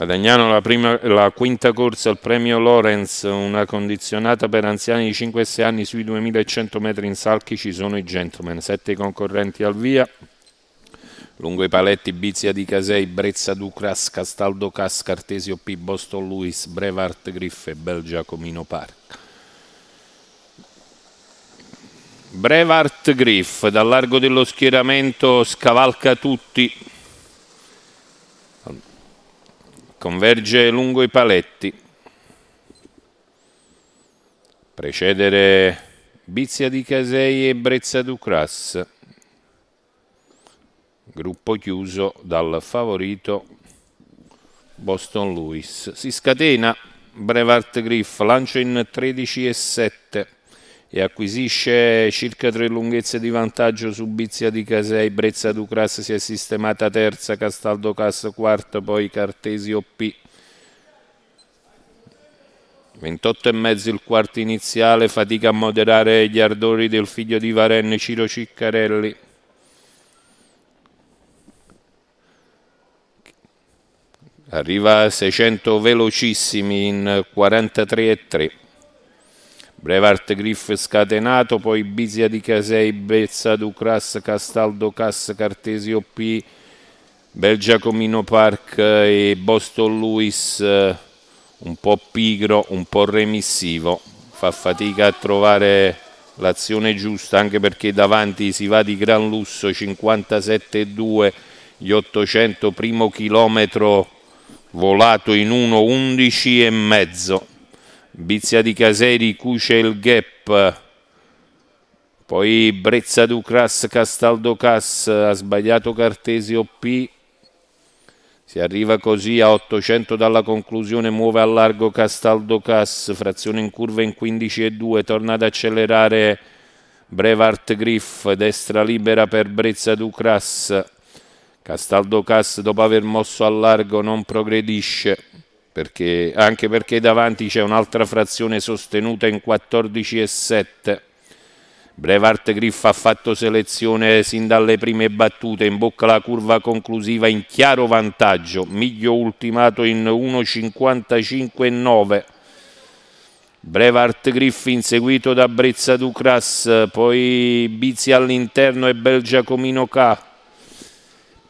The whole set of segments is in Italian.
Guadagnano la, prima, la, quinta corsa al premio Lorenz, una condizionata per anziani di 5-6 anni sui 2100 metri in salchi ci sono i gentleman, sette concorrenti al via, lungo i paletti Bizia di Casei, Brezza Ducras, Castaldo Cas, Cartesio P, Boston Luis, Brevart Griffe, Bel Giacomino Park. Brevart Griff dal largo dello schieramento scavalca tutti converge lungo i paletti, precedere Bizia di Casei e Brezza Ducras, gruppo chiuso dal favorito Boston Lewis. Si scatena Brevart Griff, lancio in 13 e 7 e acquisisce circa tre lunghezze di vantaggio su Bizia di Casei, Brezza Ducras si è sistemata terza, Castaldo Cas quarta, poi Cartesi OP. 28 e mezzo il quarto iniziale, fatica a moderare gli ardori del figlio di Varenne, Ciro Ciccarelli. Arriva a 600 velocissimi in 43 e 3. Brevart Griff scatenato, poi Bizia di Casei, Bezza, Ducras, Castaldo, Cass, Cartesio P, Bel Giacomino Park eh, e Boston Lewis, eh, un po' pigro, un po' remissivo, fa fatica a trovare l'azione giusta anche perché davanti si va di gran lusso, 57,2, gli 800 primo chilometro volato in 1,11 e mezzo Bizia di Caseri, cuce il gap. Poi Brezza Ducras, Castaldo Cas, ha sbagliato Cartesi OP. Si arriva così a 800 dalla conclusione, muove a largo Castaldo Cas, frazione in curva in 15,2, torna ad accelerare Brevart Griff, destra libera per Brezza Ducras. Castaldo Cas dopo aver mosso a largo non progredisce perché, anche perché davanti c'è un'altra frazione sostenuta in 14,7. Brevart Griff ha fatto selezione sin dalle prime battute, in bocca la curva conclusiva in chiaro vantaggio, Miglio ultimato in 1.55,9. Brevart Griff inseguito da Brezza Ducras, poi Bizzi all'interno e Bel Giacomino K.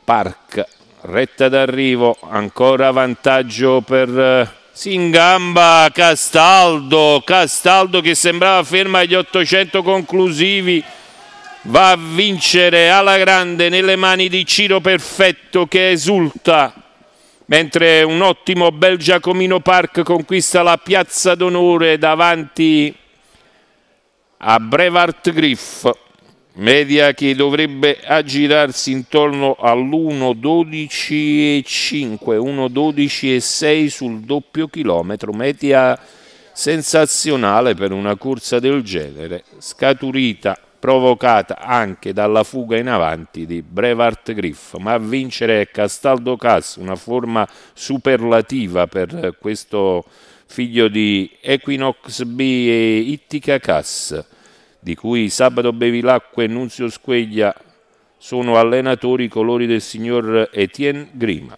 Park retta d'arrivo, ancora vantaggio per eh, Singamba Castaldo, Castaldo che sembrava ferma agli 800 conclusivi va a vincere alla grande nelle mani di Ciro Perfetto che esulta mentre un ottimo bel Giacomino Park conquista la piazza d'onore davanti a Brevart Griff media che dovrebbe aggirarsi intorno all'1.12,5, 1.12,6 sul doppio chilometro, media sensazionale per una corsa del genere, scaturita, provocata anche dalla fuga in avanti di Brevart Griff, ma a vincere Castaldo Cas, una forma superlativa per questo figlio di Equinox B e Ittica Cas di cui Sabato Bevilacqua e Nunzio Squeglia sono allenatori i colori del signor Etienne Grima.